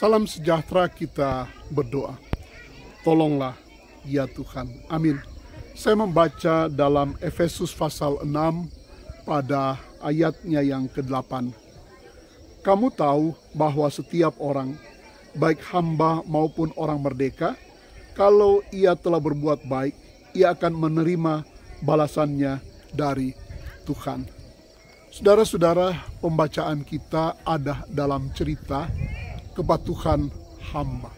Salam sejahtera kita berdoa. Tolonglah ya Tuhan. Amin. Saya membaca dalam Efesus pasal 6 pada ayatnya yang ke-8. Kamu tahu bahwa setiap orang, baik hamba maupun orang merdeka, kalau ia telah berbuat baik, ia akan menerima balasannya dari Tuhan. Saudara-saudara, pembacaan kita ada dalam cerita kepatuhan hamba.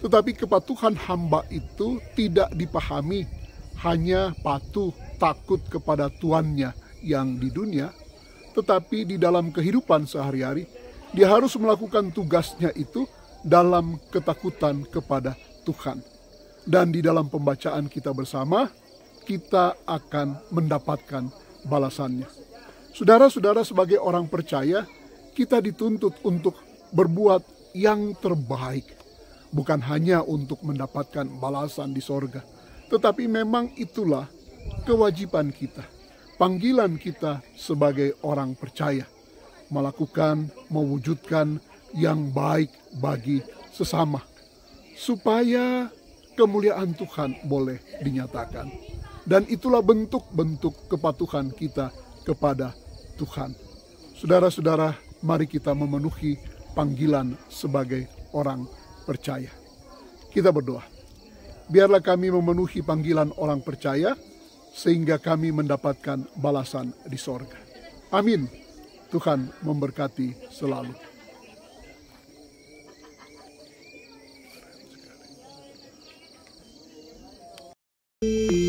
Tetapi kepatuhan hamba itu tidak dipahami hanya patuh takut kepada tuannya yang di dunia, tetapi di dalam kehidupan sehari-hari dia harus melakukan tugasnya itu dalam ketakutan kepada Tuhan. Dan di dalam pembacaan kita bersama, kita akan mendapatkan balasannya. Saudara-saudara sebagai orang percaya, kita dituntut untuk berbuat yang terbaik. Bukan hanya untuk mendapatkan balasan di sorga, tetapi memang itulah kewajiban kita, panggilan kita sebagai orang percaya, melakukan, mewujudkan yang baik bagi sesama, supaya kemuliaan Tuhan boleh dinyatakan. Dan itulah bentuk-bentuk kepatuhan kita kepada Tuhan. Saudara-saudara, mari kita memenuhi panggilan sebagai orang percaya. Kita berdoa. Biarlah kami memenuhi panggilan orang percaya sehingga kami mendapatkan balasan di sorga. Amin. Tuhan memberkati selalu. thank you